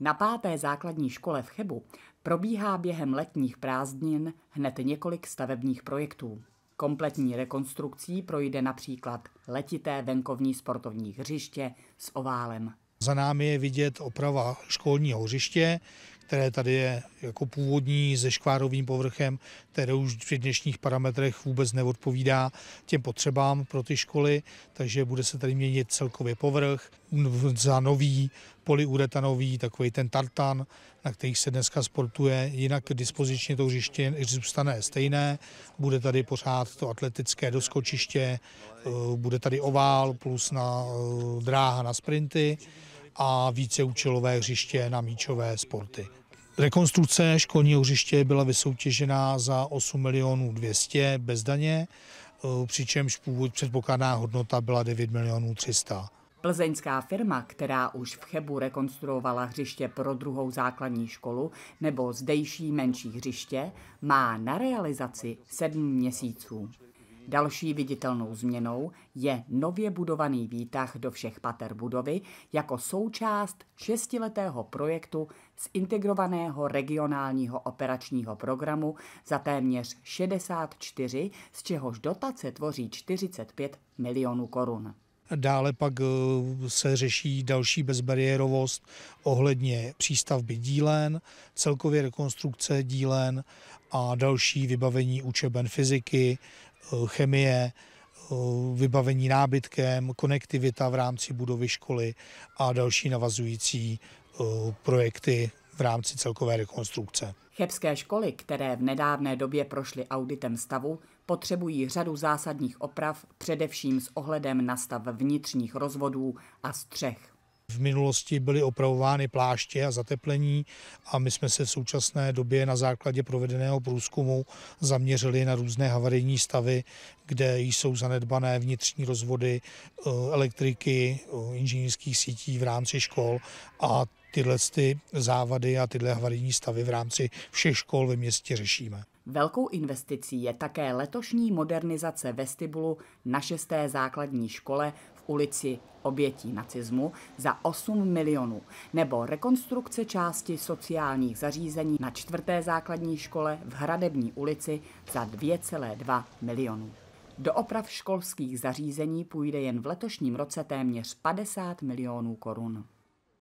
Na páté základní škole v Chebu probíhá během letních prázdnin hned několik stavebních projektů. Kompletní rekonstrukcí projde například letité venkovní sportovní hřiště s oválem. Za námi je vidět oprava školního hřiště, které tady je jako původní se škvárovým povrchem, které už při dnešních parametrech vůbec neodpovídá těm potřebám pro ty školy, takže bude se tady měnit celkově povrch za nový poliuretanový, takový ten tartan, na kterých se dneska sportuje. Jinak dispozičně to hřiště zůstane stejné, bude tady pořád to atletické doskočiště, e, bude tady ovál plus na e, dráha na sprinty a víceúčelové hřiště na míčové sporty. Rekonstrukce školního hřiště byla vysoutěžená za 8 milionů 200 bez daně, eh, přičemž původ předpokladná hodnota byla 9 milionů 300. Plzeňská firma, která už v Chebu rekonstruovala hřiště pro druhou základní školu nebo zdejší menší hřiště, má na realizaci sedm měsíců. Další viditelnou změnou je nově budovaný výtah do všech pater budovy jako součást šestiletého projektu z integrovaného regionálního operačního programu za téměř 64, z čehož dotace tvoří 45 milionů korun. Dále pak eh, se řeší další bezbariérovost ohledně přístavby dílen, celkově rekonstrukce dílen a další vybavení učeben fyziky, Eh, chemie, eh, vybavení nábytkem, konektivita v rámci budovy školy a další navazující eh, projekty v rámci celkové rekonstrukce. Chebské školy, které v nedávné době prošly auditem stavu, potřebují řadu zásadních oprav, především s ohledem na stav vnitřních rozvodů a střech. V minulosti byly opravovány pláště a zateplení a my jsme se v současné době na základě provedeného průzkumu zaměřili na různé havarijní stavy, kde jsou zanedbané vnitřní rozvody eh, elektriky, eh, inženýrských sítí v rámci škol a tyhle ty závady a tyhle havarijní stavy v rámci všech škol ve městě řešíme. Velkou investicí je také letošní modernizace vestibulu na šesté základní škole ulici obětí nacismu za 8 milionů nebo rekonstrukce části sociálních zařízení na čtvrté základní škole v Hradební ulici za 2,2 milionů. Do oprav školských zařízení půjde jen v letošním roce téměř 50 milionů korun.